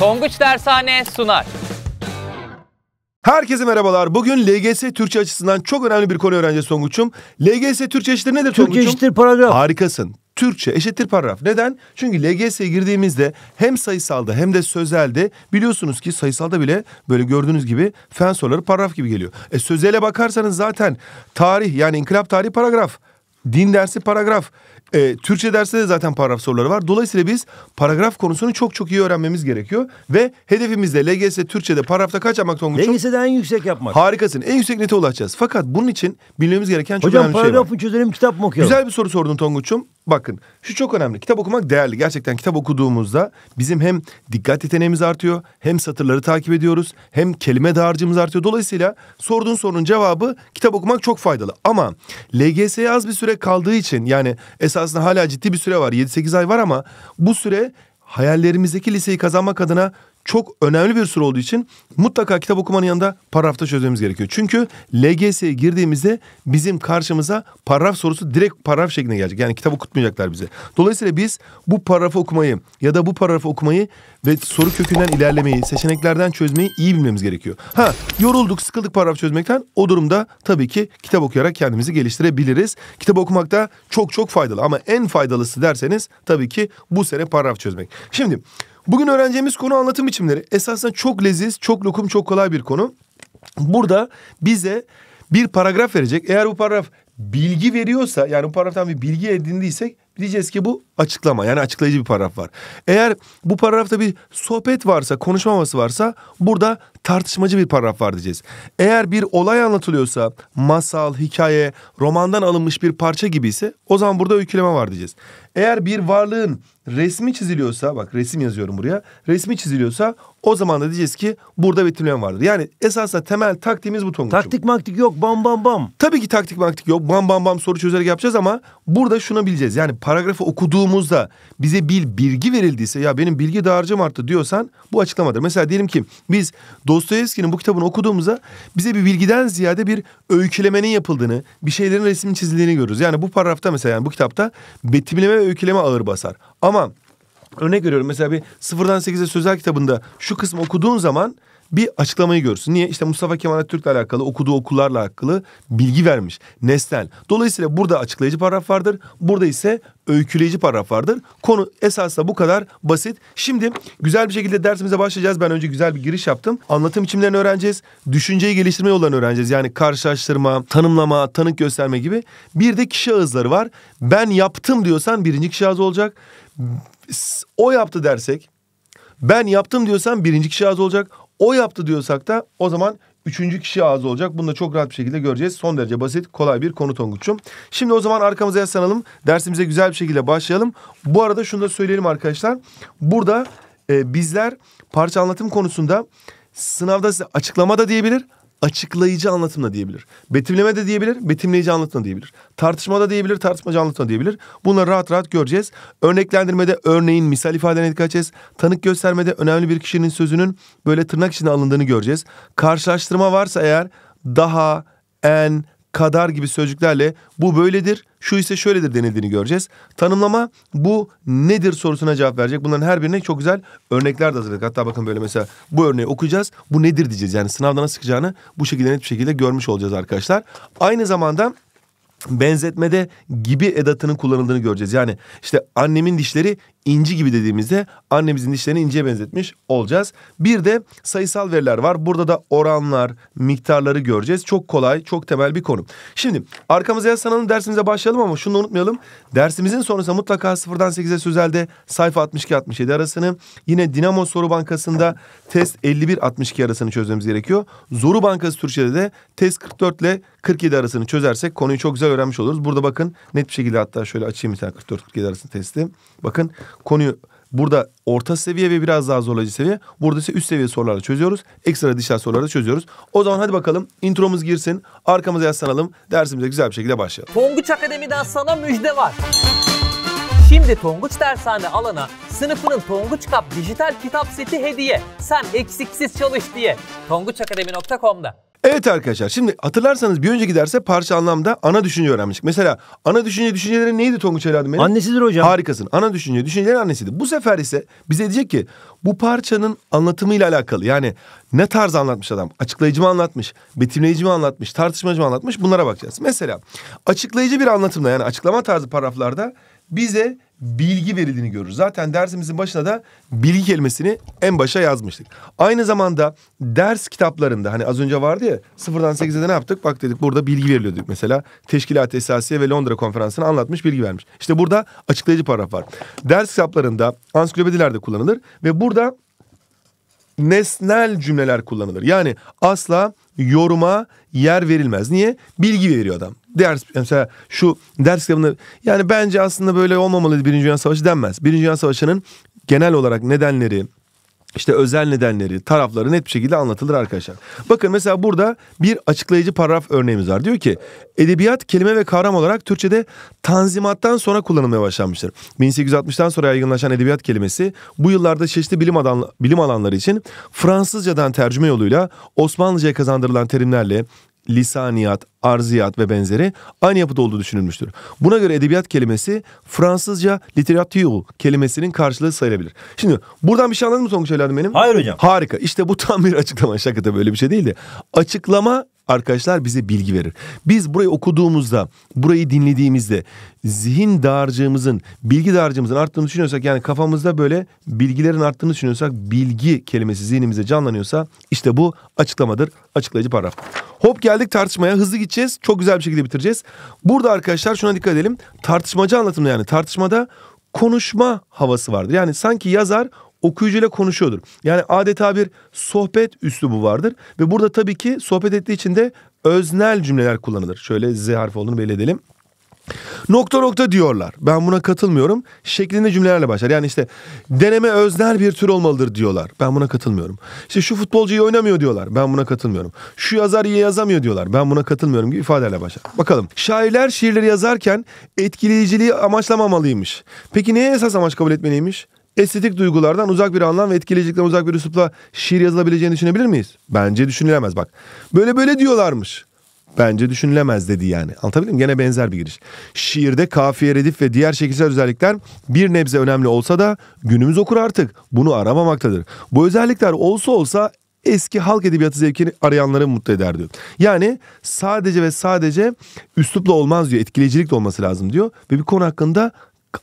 Tonguç Dershane sunar. Herkese merhabalar. Bugün LGS Türkçe açısından çok önemli bir konu öğreneceğiz Tonguç'um. LGS Türkçe eşittir nedir Tonguç'um? Türkçe eşittir paragraf. Harikasın. Türkçe eşittir paragraf. Neden? Çünkü LGS'ye girdiğimizde hem sayısalda hem de sözelde biliyorsunuz ki sayısalda bile böyle gördüğünüz gibi fen soruları paragraf gibi geliyor. E sözele bakarsanız zaten tarih yani inkılap tarihi paragraf. Din dersi paragraf. E, Türkçe derste de zaten paragraf soruları var. Dolayısıyla biz paragraf konusunu çok çok iyi öğrenmemiz gerekiyor. Ve hedefimiz de LGS Türkçe'de paragrafta kaç yapmak Tonguç'um? LGS'de en yüksek yapmak. Harikasın. En yüksek nete ulaşacağız. Fakat bunun için bilmemiz gereken çok Hocam, önemli şey var. Hocam paragraf mı çözelim kitap mı okuyalım? Güzel bir soru sordun Tonguç'um. Bakın şu çok önemli. Kitap okumak değerli. Gerçekten kitap okuduğumuzda bizim hem dikkat yeteneğimiz artıyor, hem satırları takip ediyoruz, hem kelime dağarcığımız artıyor. Dolayısıyla sorduğun sorunun cevabı kitap okumak çok faydalı. Ama LGS'ye az bir süre kaldığı için yani esasında hala ciddi bir süre var. 7-8 ay var ama bu süre hayallerimizdeki liseyi kazanmak adına çok önemli bir süre olduğu için mutlaka kitap okumanın yanında paragrafta çözmemiz gerekiyor. Çünkü LGS'ye girdiğimizde bizim karşımıza paragraf sorusu direkt paragraf şeklinde gelecek. Yani kitap okutmayacaklar bize. Dolayısıyla biz bu paragrafı okumayı ya da bu paragrafı okumayı ve soru kökünden ilerlemeyi, seçeneklerden çözmeyi iyi bilmemiz gerekiyor. Ha yorulduk, sıkıldık paragraf çözmekten. O durumda tabii ki kitap okuyarak kendimizi geliştirebiliriz. Kitap okumak da çok çok faydalı ama en faydalısı derseniz tabii ki bu sene paragraf çözmek. Şimdi Bugün öğreneceğimiz konu anlatım biçimleri. Esasında çok leziz, çok lokum, çok kolay bir konu. Burada bize bir paragraf verecek. Eğer bu paragraf bilgi veriyorsa yani bu paragraftan bir bilgi edindiysek diyeceğiz ki bu açıklama yani açıklayıcı bir paragraf var. Eğer bu paragrafta bir sohbet varsa konuşmaması varsa burada tartışmacı bir paragraf var diyeceğiz. Eğer bir olay anlatılıyorsa masal, hikaye, romandan alınmış bir parça gibi ise o zaman burada öyküleme var diyeceğiz. Eğer bir varlığın resmi çiziliyorsa bak resim yazıyorum buraya. Resmi çiziliyorsa o zaman da diyeceğiz ki burada betimleme vardır. Yani esasında temel taktiğimiz bu Tonguç'um. Taktik maktik yok bam bam bam. Tabii ki taktik maktik yok bam bam bam soru çözerek yapacağız ama burada şunu bileceğiz. Yani paragrafı okuduğumuzda bize bir bilgi verildiyse ya benim bilgi dağarcığım arttı diyorsan bu açıklamadır. Mesela diyelim ki biz do Dostoyevski'nin bu kitabını okuduğumuzda bize bir bilgiden ziyade bir öykülemenin yapıldığını, bir şeylerin resmini çizildiğini görürüz. Yani bu paragrafta mesela yani bu kitapta betimleme ve öyküleme ağır basar. Ama örnek veriyorum mesela bir sıfırdan sekize sözel kitabında şu kısmı okuduğun zaman bir açıklamayı görürsün. Niye? İşte Mustafa Kemal Atatürk'le alakalı okuduğu okullarla alakalı bilgi vermiş. Nesnel. Dolayısıyla burada açıklayıcı paragraf vardır. Burada ise öyküleyici paragraf vardır. Konu esasla bu kadar basit. Şimdi güzel bir şekilde dersimize başlayacağız. Ben önce güzel bir giriş yaptım. Anlatım biçimlerini öğreneceğiz. Düşünceyi geliştirme yollarını öğreneceğiz. Yani karşılaştırma, tanımlama, tanık gösterme gibi. Bir de kişi ağızları var. Ben yaptım diyorsan birinci kişi ağzı olacak. O yaptı dersek ben yaptım diyorsan birinci kişi ağzı olacak. O yaptı diyorsak da o zaman üçüncü kişi ağzı olacak. Bunu da çok rahat bir şekilde göreceğiz. Son derece basit, kolay bir konu Tonguç'um. Şimdi o zaman arkamıza yaslanalım. Dersimize güzel bir şekilde başlayalım. Bu arada şunu da söyleyelim arkadaşlar. Burada e, bizler parça anlatım konusunda sınavda size açıklama da diyebilir açıklayıcı anlatımla diyebilir. Betimleme de diyebilir, betimleyici anlatımla diyebilir. Tartışma da diyebilir, tartışmacı anlatımla diyebilir. Bunları rahat rahat göreceğiz. Örneklendirmede örneğin misal ifadelerine dikkat edeceğiz. Tanık göstermede önemli bir kişinin sözünün böyle tırnak içinde alındığını göreceğiz. Karşılaştırma varsa eğer daha, en, kadar gibi sözcüklerle bu böyledir, şu ise şöyledir denildiğini göreceğiz. Tanımlama bu nedir sorusuna cevap verecek. Bunların her birine çok güzel örnekler de hazırladık. Hatta bakın böyle mesela bu örneği okuyacağız. Bu nedir diyeceğiz. Yani sınavda nasıl çıkacağını bu şekilde net bir şekilde görmüş olacağız arkadaşlar. Aynı zamanda benzetmede gibi edatının kullanıldığını göreceğiz. Yani işte annemin dişleri inci gibi dediğimizde annemizin dişlerini inciye benzetmiş olacağız. Bir de sayısal veriler var. Burada da oranlar, miktarları göreceğiz. Çok kolay, çok temel bir konu. Şimdi arkamıza yaslanalım dersimize başlayalım ama şunu unutmayalım. Dersimizin sonrasında mutlaka 0'dan 8'e sözelde sayfa 62-67 arasını yine Dinamo Soru Bankası'nda test 51-62 arasını çözmemiz gerekiyor. Zoru Bankası Türkçe'de de test 44 ile 47 arasını çözersek konuyu çok güzel öğrenmiş oluruz. Burada bakın net bir şekilde hatta şöyle açayım bir tane 44-47 arasını testi. Bakın konuyu burada orta seviye ve biraz daha zorlayıcı seviye. Burada ise üst seviye sorularla çözüyoruz. Ekstra soruları da çözüyoruz. O zaman hadi bakalım intromuz girsin. Arkamıza yaslanalım. Dersimize güzel bir şekilde başlayalım. Tonguç Akademi'den sana müjde var. Şimdi Tonguç Dershane alana sınıfının Tonguç Kap dijital kitap seti hediye. Sen eksiksiz çalış diye. tonguçakademi.com'da. Evet arkadaşlar şimdi hatırlarsanız bir önceki derse parça anlamda ana düşünce öğrenmiştik. Mesela ana düşünce düşünceleri neydi Tonguç evladım benim? Annesidir hocam. Harikasın. Ana düşünce düşünceleri annesidir. Bu sefer ise bize diyecek ki bu parçanın anlatımıyla alakalı. Yani ne tarz anlatmış adam? Açıklayıcı mı anlatmış? Betimleyici mi anlatmış? Tartışmacı mı anlatmış? Bunlara bakacağız. Mesela açıklayıcı bir anlatımda yani açıklama tarzı paragraflarda bize bilgi verildiğini görür Zaten dersimizin başına da bilgi kelimesini en başa yazmıştık. Aynı zamanda ders kitaplarında hani az önce vardı ya sıfırdan sekize ne yaptık? Bak dedik burada bilgi veriliyorduk mesela. Teşkilat Esasiye ve Londra Konferansı'nı anlatmış bilgi vermiş. İşte burada açıklayıcı paragraf var. Ders kitaplarında ansiklopedilerde kullanılır ve burada nesnel cümleler kullanılır. Yani asla yoruma yer verilmez. Niye? Bilgi veriyor adam. Ders mesela şu ders kitabında yani bence aslında böyle olmamalıydı Birinci Dünya Savaşı denmez. Birinci Dünya Savaşı'nın genel olarak nedenleri, işte özel nedenleri, tarafları net bir şekilde anlatılır arkadaşlar. Bakın mesela burada bir açıklayıcı paragraf örneğimiz var. Diyor ki edebiyat kelime ve kavram olarak Türkçe'de tanzimattan sonra kullanılmaya başlanmıştır. 1860'tan sonra yaygınlaşan edebiyat kelimesi bu yıllarda çeşitli bilim, alan, bilim alanları için Fransızcadan tercüme yoluyla Osmanlıca'ya kazandırılan terimlerle lisaniyat, arziyat ve benzeri aynı yapıda olduğu düşünülmüştür. Buna göre edebiyat kelimesi Fransızca literatür kelimesinin karşılığı sayılabilir. Şimdi buradan bir şey anladın mı Tonguç evladım benim? Hayır hocam. Harika. İşte bu tam bir açıklama. Şaka da böyle bir şey değil de. Açıklama arkadaşlar bize bilgi verir. Biz burayı okuduğumuzda, burayı dinlediğimizde zihin dağarcığımızın, bilgi dağarcığımızın arttığını düşünüyorsak yani kafamızda böyle bilgilerin arttığını düşünüyorsak bilgi kelimesi zihnimize canlanıyorsa işte bu açıklamadır. Açıklayıcı paragraf. Hop geldik tartışmaya hızlı gideceğiz. Çok güzel bir şekilde bitireceğiz. Burada arkadaşlar şuna dikkat edelim. Tartışmacı anlatımda yani tartışmada konuşma havası vardır. Yani sanki yazar okuyucuyla konuşuyordur. Yani adeta bir sohbet üslubu vardır ve burada tabii ki sohbet ettiği için de öznel cümleler kullanılır. Şöyle Z harfi olduğunu belli edelim. Nokta nokta diyorlar. Ben buna katılmıyorum. Şeklinde cümlelerle başlar. Yani işte deneme öznel bir tür olmalıdır diyorlar. Ben buna katılmıyorum. İşte şu futbolcuyu oynamıyor diyorlar. Ben buna katılmıyorum. Şu yazar iyi yazamıyor diyorlar. Ben buna katılmıyorum gibi ifadelerle başlar. Bakalım. Şairler şiirleri yazarken etkileyiciliği amaçlamamalıymış. Peki neye esas amaç kabul etmeliymiş? estetik duygulardan uzak bir anlam ve etkileyicilikten uzak bir üslupla şiir yazılabileceğini düşünebilir miyiz? Bence düşünülemez bak. Böyle böyle diyorlarmış. Bence düşünülemez dedi yani. Anlatabildim mi? Gene benzer bir giriş. Şiirde kafiye redif ve diğer şekilsel özellikler bir nebze önemli olsa da günümüz okur artık bunu aramamaktadır. Bu özellikler olsa olsa eski halk edebiyatı zevkini arayanları mutlu eder diyor. Yani sadece ve sadece üslupla olmaz diyor. Etkileyicilik de olması lazım diyor. Ve bir konu hakkında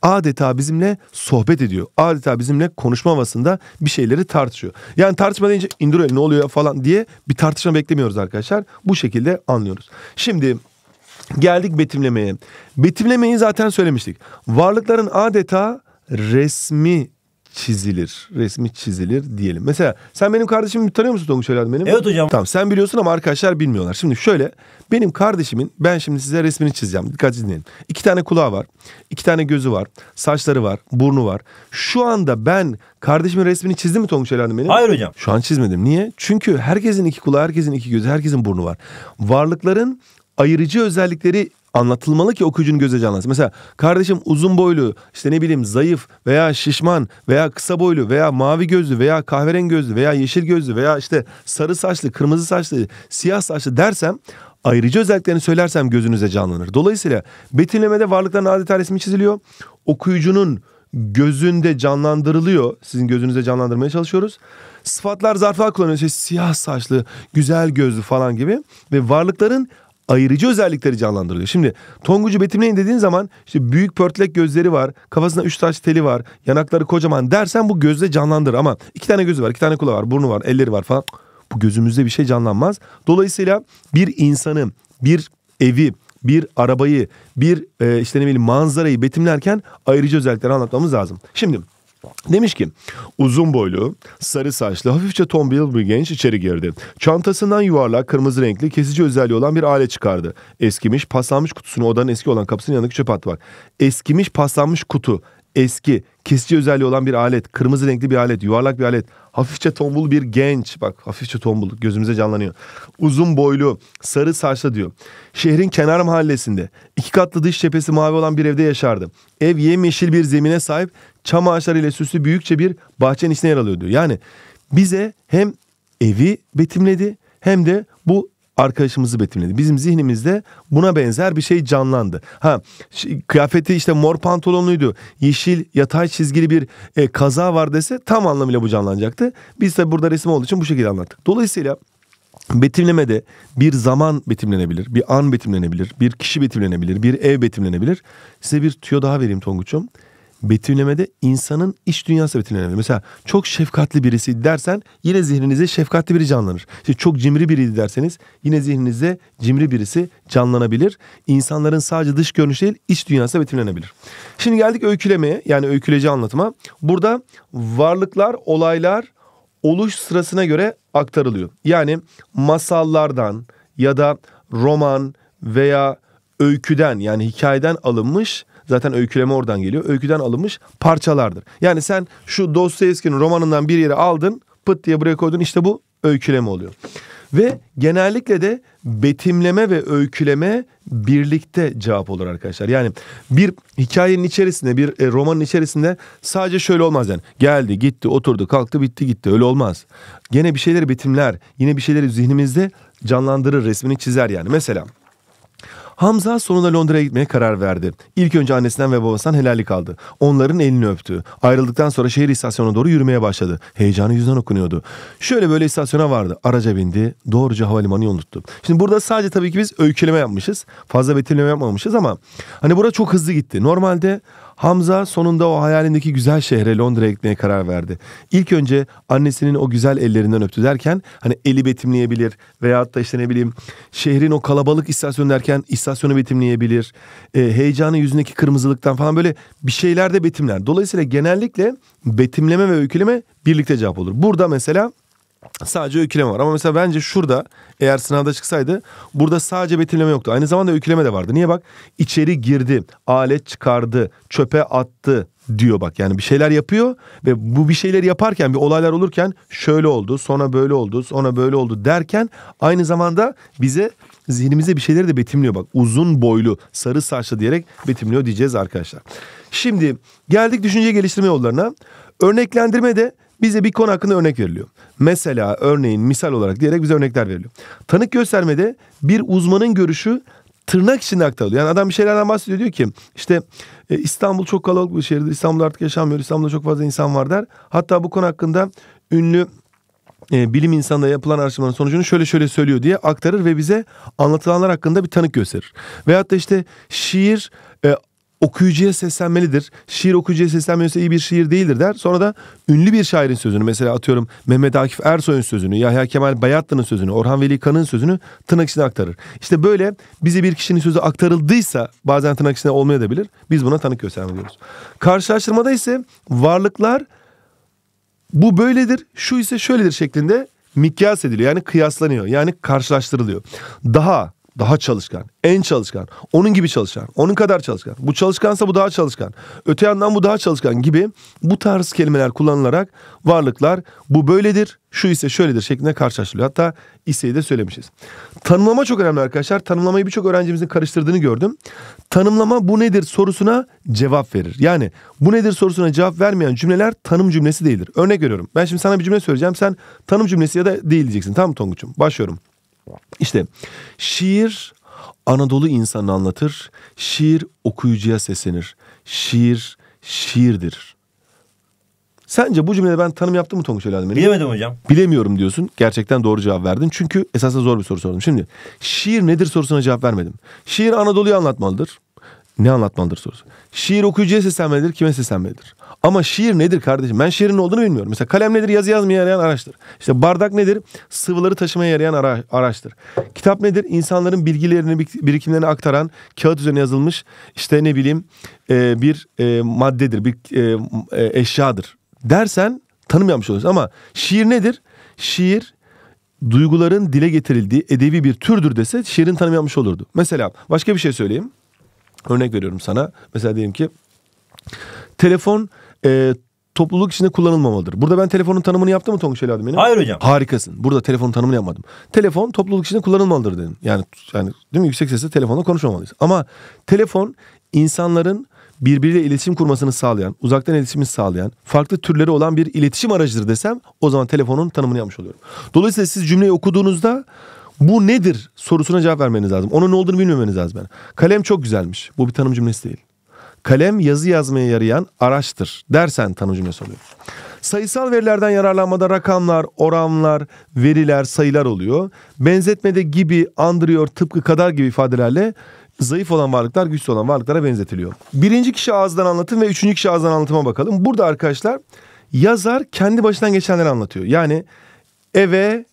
adeta bizimle sohbet ediyor. Adeta bizimle konuşma havasında bir şeyleri tartışıyor. Yani tartışma deyince indir el ne oluyor falan diye bir tartışma beklemiyoruz arkadaşlar. Bu şekilde anlıyoruz. Şimdi geldik betimlemeye. Betimlemeyi zaten söylemiştik. Varlıkların adeta resmi çizilir. Resmi çizilir diyelim. Mesela sen benim kardeşimi tanıyor musun Tonguç Ölen benim? Evet hocam. Tamam sen biliyorsun ama arkadaşlar bilmiyorlar. Şimdi şöyle benim kardeşimin ben şimdi size resmini çizeceğim. Dikkat dinleyin. İki tane kulağı var. iki tane gözü var. Saçları var. Burnu var. Şu anda ben kardeşimin resmini çizdim mi Tonguç Ölen benim? Hayır hocam. Şu an çizmedim. Niye? Çünkü herkesin iki kulağı, herkesin iki gözü, herkesin burnu var. Varlıkların ayırıcı özellikleri anlatılmalı ki okuyucunun göze canlansın. Mesela kardeşim uzun boylu işte ne bileyim zayıf veya şişman veya kısa boylu veya mavi gözlü veya kahverengi gözlü veya yeşil gözlü veya işte sarı saçlı, kırmızı saçlı, siyah saçlı dersem ayrıcı özelliklerini söylersem gözünüze canlanır. Dolayısıyla betimlemede varlıkların adeta resmi çiziliyor. Okuyucunun gözünde canlandırılıyor. Sizin gözünüze canlandırmaya çalışıyoruz. Sıfatlar zarflar kullanıyor. İşte siyah saçlı, güzel gözlü falan gibi. Ve varlıkların ayırıcı özellikleri canlandırıyor. Şimdi Tonguç'u betimleyin dediğin zaman işte büyük pörtlek gözleri var, kafasında üç taş teli var, yanakları kocaman dersen bu gözle canlandır ama iki tane gözü var, iki tane kulağı var, burnu var, elleri var falan. Bu gözümüzde bir şey canlanmaz. Dolayısıyla bir insanı, bir evi, bir arabayı, bir e, işte ne bileyim manzarayı betimlerken ayırıcı özellikleri anlatmamız lazım. Şimdi Demiş ki uzun boylu, sarı saçlı, hafifçe tombil bir genç içeri girdi. Çantasından yuvarlak, kırmızı renkli, kesici özelliği olan bir alet çıkardı. Eskimiş, paslanmış kutusunu odanın eski olan kapısının yanındaki çöp attılar. Eskimiş, paslanmış kutu, eski, kesici özelliği olan bir alet, kırmızı renkli bir alet, yuvarlak bir alet, hafifçe tombul bir genç. Bak hafifçe tombul gözümüze canlanıyor. Uzun boylu, sarı saçlı diyor. Şehrin kenar mahallesinde iki katlı dış cephesi mavi olan bir evde yaşardı. Ev yemyeşil bir zemine sahip çam ağaçları ile süslü büyükçe bir bahçenin içine yer alıyor diyor. Yani bize hem evi betimledi hem de bu arkadaşımızı betimledi. Bizim zihnimizde buna benzer bir şey canlandı. Ha kıyafeti işte mor pantolonluydu. Yeşil yatay çizgili bir e, kaza var dese tam anlamıyla bu canlanacaktı. Biz de burada resim olduğu için bu şekilde anlattık. Dolayısıyla betimlemede bir zaman betimlenebilir, bir an betimlenebilir, bir kişi betimlenebilir, bir ev betimlenebilir. Size bir tüyo daha vereyim Tonguç'um betimlemede insanın iç dünyası betimlenebilir. Mesela çok şefkatli birisi dersen yine zihninize şefkatli biri canlanır. İşte çok cimri biri derseniz yine zihninizde cimri birisi canlanabilir. İnsanların sadece dış görünüş değil iç dünyası betimlenebilir. Şimdi geldik öykülemeye yani öyküleci anlatıma. Burada varlıklar, olaylar oluş sırasına göre aktarılıyor. Yani masallardan ya da roman veya öyküden yani hikayeden alınmış Zaten öyküleme oradan geliyor. Öyküden alınmış parçalardır. Yani sen şu Dostoyevski'nin romanından bir yere aldın, pıt diye buraya koydun. işte bu öyküleme oluyor. Ve genellikle de betimleme ve öyküleme birlikte cevap olur arkadaşlar. Yani bir hikayenin içerisinde bir e, romanın içerisinde sadece şöyle olmaz yani. Geldi gitti oturdu kalktı bitti gitti öyle olmaz. Gene bir şeyleri betimler yine bir şeyleri zihnimizde canlandırır resmini çizer yani. Mesela Hamza sonunda Londra'ya gitmeye karar verdi. İlk önce annesinden ve babasından helallik aldı. Onların elini öptü. Ayrıldıktan sonra şehir istasyonuna doğru yürümeye başladı. Heyecanı yüzden okunuyordu. Şöyle böyle istasyona vardı. Araca bindi. Doğruca havalimanı unuttu. Şimdi burada sadece tabii ki biz öyküleme yapmışız. Fazla betimleme yapmamışız ama hani burada çok hızlı gitti. Normalde Hamza sonunda o hayalindeki güzel şehre Londra'ya gitmeye karar verdi. İlk önce annesinin o güzel ellerinden öptü derken hani eli betimleyebilir veyahut da işte ne bileyim şehrin o kalabalık istasyonu derken istasyonu betimleyebilir. E, heyecanı yüzündeki kırmızılıktan falan böyle bir şeyler de betimler. Dolayısıyla genellikle betimleme ve öyküleme birlikte cevap olur. Burada mesela Sadece öyküleme var. Ama mesela bence şurada eğer sınavda çıksaydı burada sadece betimleme yoktu. Aynı zamanda öyküleme de vardı. Niye bak? içeri girdi, alet çıkardı, çöpe attı diyor bak. Yani bir şeyler yapıyor ve bu bir şeyler yaparken bir olaylar olurken şöyle oldu, sonra böyle oldu, sonra böyle oldu derken aynı zamanda bize zihnimize bir şeyleri de betimliyor bak. Uzun boylu, sarı saçlı diyerek betimliyor diyeceğiz arkadaşlar. Şimdi geldik düşünce geliştirme yollarına. Örneklendirme de bize bir konu hakkında örnek veriliyor. Mesela örneğin misal olarak diyerek bize örnekler veriliyor. Tanık göstermede bir uzmanın görüşü tırnak içinde aktarılıyor. Yani adam bir şeylerden bahsediyor diyor ki işte e, İstanbul çok kalabalık bir şehirdir. İstanbul artık yaşanmıyor. İstanbul'da çok fazla insan var der. Hatta bu konu hakkında ünlü e, bilim insanına yapılan araştırmanın sonucunu şöyle şöyle söylüyor diye aktarır ve bize anlatılanlar hakkında bir tanık gösterir. Veyahut da işte şiir e, okuyucuya seslenmelidir. Şiir okuyucuya seslenmiyorsa iyi bir şiir değildir der. Sonra da ünlü bir şairin sözünü mesela atıyorum Mehmet Akif Ersoy'un sözünü, Yahya Kemal Bayatlı'nın sözünü, Orhan Veli Kan'ın sözünü tırnak içine aktarır. İşte böyle bize bir kişinin sözü aktarıldıysa bazen tırnak içinde olmayabilir. Biz buna tanık göstermiyoruz. Karşılaştırmada ise varlıklar bu böyledir, şu ise şöyledir şeklinde mikyas ediliyor. Yani kıyaslanıyor. Yani karşılaştırılıyor. Daha daha çalışkan, en çalışkan, onun gibi çalışkan, onun kadar çalışkan. Bu çalışkansa bu daha çalışkan. Öte yandan bu daha çalışkan gibi bu tarz kelimeler kullanılarak varlıklar bu böyledir, şu ise şöyledir şeklinde karşılaştırılıyor. Hatta iseyi de söylemişiz. Tanımlama çok önemli arkadaşlar. Tanımlamayı birçok öğrencimizin karıştırdığını gördüm. Tanımlama bu nedir sorusuna cevap verir. Yani bu nedir sorusuna cevap vermeyen cümleler tanım cümlesi değildir. Örnek veriyorum. Ben şimdi sana bir cümle söyleyeceğim. Sen tanım cümlesi ya da değil diyeceksin. Tamam Tonguç'um? Başlıyorum. İşte şiir Anadolu insanı anlatır. Şiir okuyucuya seslenir. Şiir şiirdir. Sence bu cümlede ben tanım yaptım mı Tonguç Ölenmeli? Bilemedim hocam. Bilemiyorum diyorsun. Gerçekten doğru cevap verdin. Çünkü esasında zor bir soru sordum. Şimdi şiir nedir sorusuna cevap vermedim. Şiir Anadolu'yu anlatmalıdır. Ne anlatmalıdır sorusu. Şiir okuyucuya seslenmelidir, kime seslenmelidir? Ama şiir nedir kardeşim? Ben şiirin ne olduğunu bilmiyorum. Mesela kalem nedir? Yazı yazmaya yarayan araçtır. İşte bardak nedir? Sıvıları taşımaya yarayan ara- araçtır. Kitap nedir? İnsanların bilgilerini, birikimlerini aktaran, kağıt üzerine yazılmış işte ne bileyim e, bir e, maddedir, bir e, e eşyadır dersen tanım olursun. Ama şiir nedir? Şiir duyguların dile getirildiği edebi bir türdür dese şiirin tanım olurdu. Mesela başka bir şey söyleyeyim. Örnek veriyorum sana. Mesela diyelim ki telefon e, topluluk içinde kullanılmamalıdır. Burada ben telefonun tanımını yaptım mı Tonguç Eladım benim? Hayır hocam. Harikasın. Burada telefonun tanımını yapmadım. Telefon topluluk içinde kullanılmamalıdır dedim. Yani yani değil mi yüksek sesle telefonla konuşmamalıyız. Ama telefon insanların birbiriyle iletişim kurmasını sağlayan, uzaktan iletişimi sağlayan, farklı türleri olan bir iletişim aracıdır desem o zaman telefonun tanımını yapmış oluyorum. Dolayısıyla siz cümleyi okuduğunuzda bu nedir sorusuna cevap vermeniz lazım. Onun ne olduğunu bilmemeniz lazım. Yani. Kalem çok güzelmiş. Bu bir tanım cümlesi değil. Kalem yazı yazmaya yarayan araçtır dersen tanım cümlesi oluyor. Sayısal verilerden yararlanmada rakamlar, oranlar, veriler, sayılar oluyor. Benzetmede gibi, andırıyor, tıpkı kadar gibi ifadelerle zayıf olan varlıklar güçlü olan varlıklara benzetiliyor. Birinci kişi ağızdan anlatım ve üçüncü kişi ağızdan anlatıma bakalım. Burada arkadaşlar yazar kendi başından geçenleri anlatıyor. Yani eve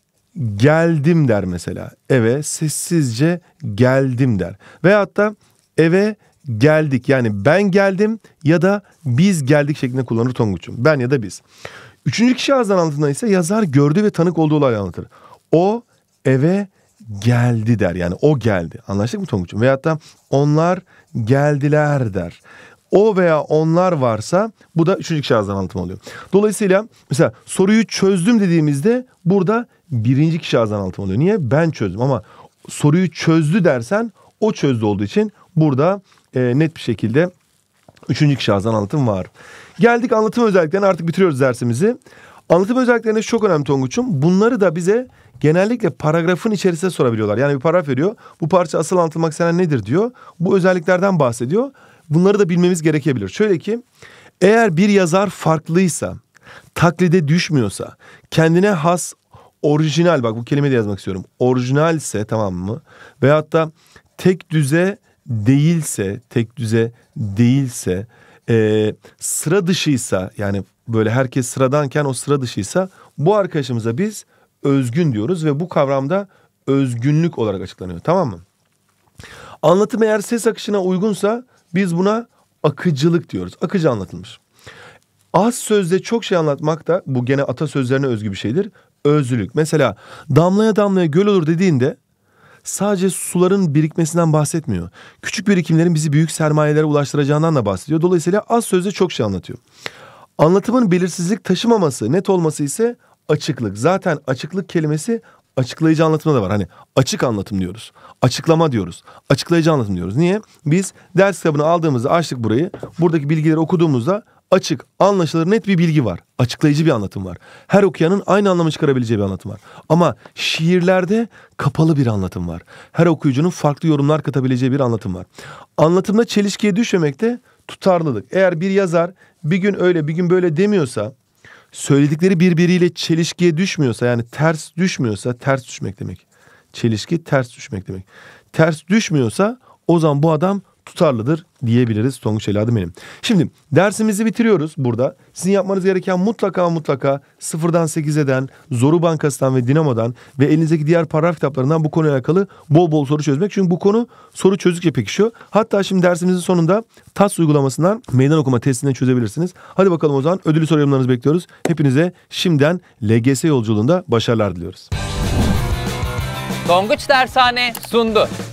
geldim der mesela. Eve sessizce geldim der. Veyahut da eve geldik yani ben geldim ya da biz geldik şeklinde kullanır Tonguç'um. Ben ya da biz. Üçüncü kişi ağızdan anlatımda ise yazar gördü ve tanık olduğu olayı anlatır. O eve geldi der. Yani o geldi. Anlaştık mı Tonguç'um? Veyahut da onlar geldiler der o veya onlar varsa bu da üçüncü kişi ağızdan anlatım oluyor. Dolayısıyla mesela soruyu çözdüm dediğimizde burada birinci kişi ağızdan anlatım oluyor. Niye? Ben çözdüm ama soruyu çözdü dersen o çözdü olduğu için burada e, net bir şekilde üçüncü kişi ağızdan anlatım var. Geldik anlatım özelliklerine artık bitiriyoruz dersimizi. Anlatım özelliklerine çok önemli Tonguç'um. Bunları da bize genellikle paragrafın içerisinde sorabiliyorlar. Yani bir paragraf veriyor. Bu parça asıl anlatılmak istenen nedir diyor. Bu özelliklerden bahsediyor bunları da bilmemiz gerekebilir. Şöyle ki eğer bir yazar farklıysa, taklide düşmüyorsa, kendine has orijinal bak bu kelime de yazmak istiyorum. Orijinalse tamam mı? Veyahut da tek düze değilse, tek düze değilse, e, sıra dışıysa yani böyle herkes sıradanken o sıra dışıysa bu arkadaşımıza biz özgün diyoruz ve bu kavramda özgünlük olarak açıklanıyor tamam mı? Anlatım eğer ses akışına uygunsa biz buna akıcılık diyoruz. Akıcı anlatılmış. Az sözde çok şey anlatmak da bu gene atasözlerine özgü bir şeydir. Özlülük. Mesela damlaya damlaya göl olur dediğinde sadece suların birikmesinden bahsetmiyor. Küçük birikimlerin bizi büyük sermayelere ulaştıracağından da bahsediyor. Dolayısıyla az sözde çok şey anlatıyor. Anlatımın belirsizlik taşımaması, net olması ise açıklık. Zaten açıklık kelimesi açıklayıcı anlatımda da var. Hani açık anlatım diyoruz. Açıklama diyoruz. Açıklayıcı anlatım diyoruz. Niye? Biz ders kitabını aldığımızda açtık burayı. Buradaki bilgileri okuduğumuzda açık, anlaşılır, net bir bilgi var. Açıklayıcı bir anlatım var. Her okuyanın aynı anlamı çıkarabileceği bir anlatım var. Ama şiirlerde kapalı bir anlatım var. Her okuyucunun farklı yorumlar katabileceği bir anlatım var. Anlatımda çelişkiye düşmemekte tutarlılık. Eğer bir yazar bir gün öyle bir gün böyle demiyorsa söyledikleri birbiriyle çelişkiye düşmüyorsa yani ters düşmüyorsa ters düşmek demek. Çelişki ters düşmek demek. Ters düşmüyorsa o zaman bu adam tutarlıdır diyebiliriz Tonguç evladım benim. Şimdi dersimizi bitiriyoruz burada. Sizin yapmanız gereken mutlaka mutlaka sıfırdan sekizeden, Zoru Bankasından ve Dinamo'dan ve elinizdeki diğer paragraf kitaplarından bu konuya alakalı bol bol soru çözmek. Çünkü bu konu soru çözdükçe pekişiyor. Hatta şimdi dersimizin sonunda TAS uygulamasından meydan okuma testinden çözebilirsiniz. Hadi bakalım o zaman ödülü soru yorumlarınızı bekliyoruz. Hepinize şimdiden LGS yolculuğunda başarılar diliyoruz. Tonguç Dershane sundu.